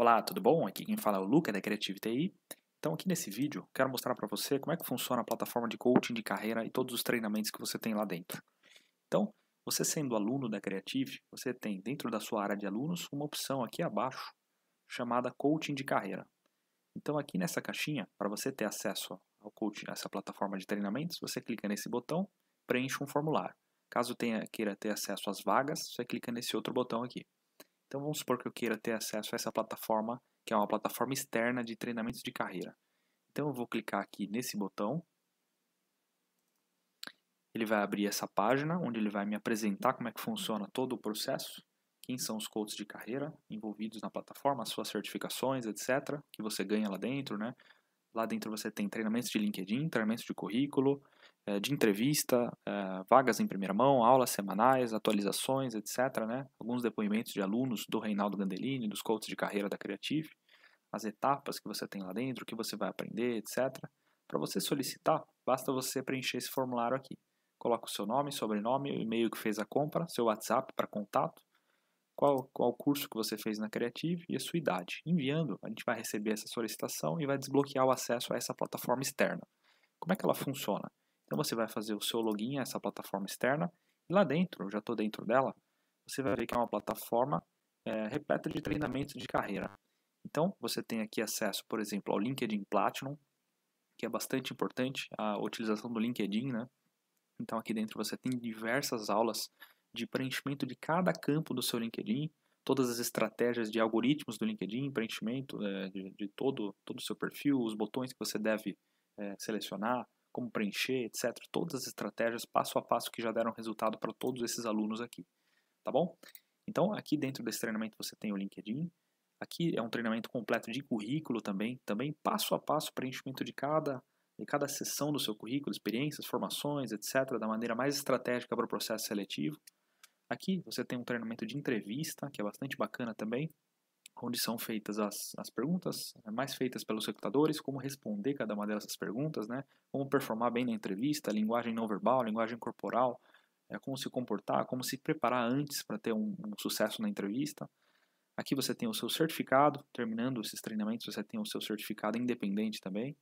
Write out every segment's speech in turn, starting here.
Olá, tudo bom? Aqui quem fala é o Luca da Creative TI. Então aqui nesse vídeo quero mostrar para você como é que funciona a plataforma de coaching de carreira e todos os treinamentos que você tem lá dentro. Então, você sendo aluno da Creative, você tem dentro da sua área de alunos uma opção aqui abaixo chamada coaching de carreira. Então aqui nessa caixinha, para você ter acesso ao coaching, a essa plataforma de treinamentos, você clica nesse botão, preenche um formulário. Caso tenha, queira ter acesso às vagas, você clica nesse outro botão aqui. Então vamos supor que eu queira ter acesso a essa plataforma, que é uma plataforma externa de treinamentos de carreira. Então eu vou clicar aqui nesse botão. Ele vai abrir essa página, onde ele vai me apresentar como é que funciona todo o processo, quem são os coaches de carreira envolvidos na plataforma, suas certificações, etc., que você ganha lá dentro, né? Lá dentro você tem treinamentos de LinkedIn, treinamentos de currículo, eh, de entrevista, eh, vagas em primeira mão, aulas semanais, atualizações, etc. Né? Alguns depoimentos de alunos do Reinaldo Gandelini, dos coaches de carreira da Creative, as etapas que você tem lá dentro, o que você vai aprender, etc. Para você solicitar, basta você preencher esse formulário aqui. Coloca o seu nome, sobrenome, o e-mail que fez a compra, seu WhatsApp para contato, qual, qual curso que você fez na Creative e a sua idade. Enviando, a gente vai receber essa solicitação e vai desbloquear o acesso a essa plataforma externa. Como é que ela funciona? Então você vai fazer o seu login a essa plataforma externa e lá dentro, já estou dentro dela, você vai ver que é uma plataforma é, repleta de treinamentos de carreira. Então você tem aqui acesso, por exemplo, ao LinkedIn Platinum, que é bastante importante a utilização do LinkedIn, né? Então aqui dentro você tem diversas aulas de preenchimento de cada campo do seu LinkedIn, todas as estratégias de algoritmos do LinkedIn, preenchimento é, de, de, todo todo o seu perfil, os botões que você deve é, selecionar, como preencher, etc. Todas as estratégias passo a passo que já deram resultado para todos esses alunos aqui, tá bom? Então, aqui dentro desse treinamento você tem o LinkedIn. Aqui é um treinamento completo de currículo também, também passo a passo preenchimento de cada de cada seção do seu currículo, experiências, formações, etc, da maneira mais estratégica para o processo seletivo. Aqui você tem um treinamento de entrevista, que é bastante bacana também, onde são feitas as, as perguntas né, mais feitas pelos recrutadores, como responder cada uma dessas perguntas, né? como performar bem na entrevista, linguagem não verbal, linguagem corporal, é, como se comportar, como se preparar antes para ter um, um, sucesso na entrevista. Aqui você tem o seu certificado, terminando esses treinamentos você tem o seu certificado independente também.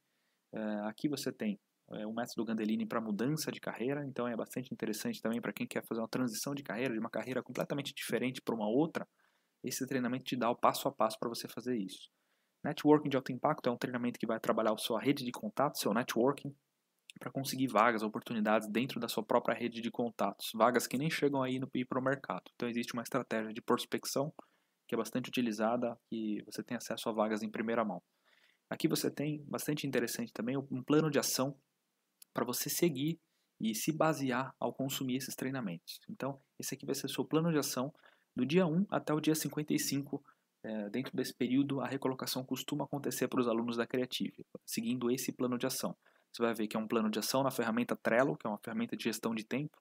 É, aqui você tem é, o método Gandelini para mudança de carreira, então é bastante interessante também para quem quer fazer uma transição de carreira, de uma carreira completamente diferente para uma outra, esse treinamento te dá o passo a passo para você fazer isso. Networking de alto impacto é um treinamento que vai trabalhar a sua rede de contatos, seu networking, para conseguir vagas, oportunidades dentro da sua própria rede de contatos, vagas que nem chegam aí no para o mercado. Então existe uma estratégia de prospecção que é bastante utilizada e você tem acesso a vagas em primeira mão. Aqui você tem bastante interessante também um plano de ação para você seguir e se basear ao consumir esses treinamentos. Então, esse aqui vai ser o seu plano de ação do dia 1 até o dia 55, é, eh, dentro desse período, a recolocação costuma acontecer para os alunos da Creative, seguindo esse plano de ação. Você vai ver que é um plano de ação na ferramenta Trello, que é uma ferramenta de gestão de tempo.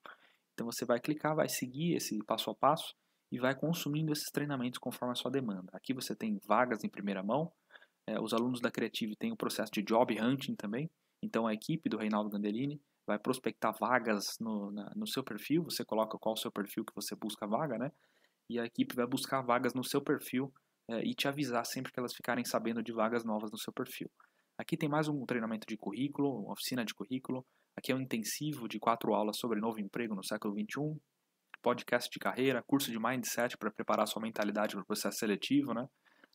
Então você vai clicar, vai seguir esse passo a passo e vai consumindo esses treinamentos conforme a sua demanda. Aqui você tem vagas em primeira mão, é, os alunos da Creative têm o processo de job hunting também, então a equipe do Reinaldo Gandelini vai prospectar vagas no, na, no seu perfil, você coloca qual o seu perfil que você busca vaga, né? e a equipe vai buscar vagas no seu perfil é, e te avisar sempre que elas ficarem sabendo de vagas novas no seu perfil. Aqui tem mais um treinamento de currículo, oficina de currículo. Aqui é um intensivo de quatro aulas sobre novo emprego no século XXI, podcast de carreira, curso de mindset para preparar sua mentalidade para o processo seletivo, né?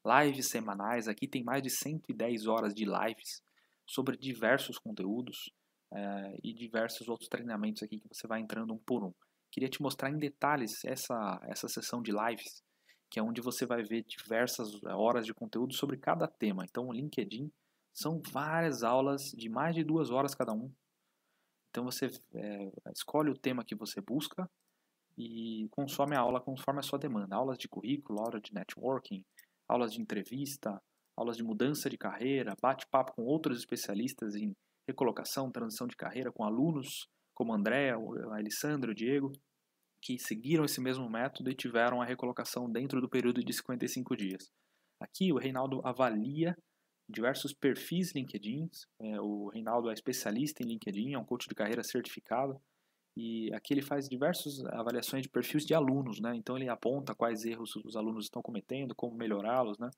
lives semanais. Aqui tem mais de 110 horas de lives sobre diversos conteúdos é, e diversos outros treinamentos aqui que você vai entrando um por um queria te mostrar em detalhes essa, essa sessão de lives, que é onde você vai ver diversas eh, horas de conteúdo sobre cada tema. Então, o LinkedIn são várias aulas de mais de duas horas cada um. Então, você é, escolhe o tema que você busca e consome a aula conforme a sua demanda. Aulas de currículo, aula de networking, aulas de entrevista, aulas de mudança de carreira, bate-papo com outros especialistas em recolocação, transição de carreira, com alunos como André, o Alessandro, o Diego, que seguiram esse mesmo método e tiveram a recolocação dentro do período de 55 dias. Aqui o Reinaldo avalia diversos perfis LinkedIn. É, o Reinaldo é especialista em LinkedIn, é um coach de carreira certificado. E aqui ele faz diversas avaliações de perfis de alunos, né? Então ele aponta quais erros os alunos estão cometendo, como melhorá-los, né?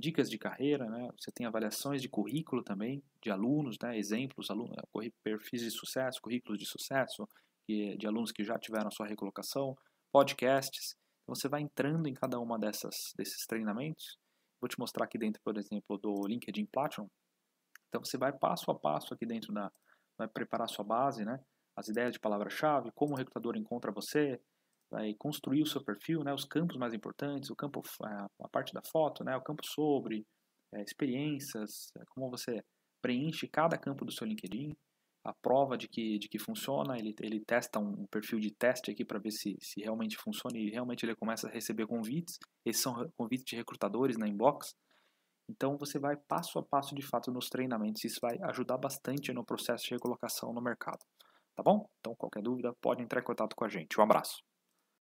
dicas de carreira, né? você tem avaliações de currículo também, de alunos, né? exemplos, alunos, né? perfis de sucesso, currículos de sucesso, de alunos que já tiveram sua recolocação, podcasts. Então, você vai entrando em cada uma dessas desses treinamentos. Vou te mostrar aqui dentro, por exemplo, do LinkedIn Platinum. Então você vai passo a passo aqui dentro da vai preparar sua base, né? As ideias de palavra-chave, como o recrutador encontra você, vai né, construir o seu perfil, né, os campos mais importantes, o campo, a, parte da foto, né, o campo sobre, é, experiências, é, como você preenche cada campo do seu LinkedIn, a prova de que, de que funciona, ele, ele testa um perfil de teste aqui para ver se, se realmente funciona e realmente ele começa a receber convites, esses são convites de recrutadores na inbox, então você vai passo a passo de fato nos treinamentos, isso vai ajudar bastante no processo de recolocação no mercado. Tá bom? Então qualquer dúvida pode entrar em contato com a gente. Um abraço.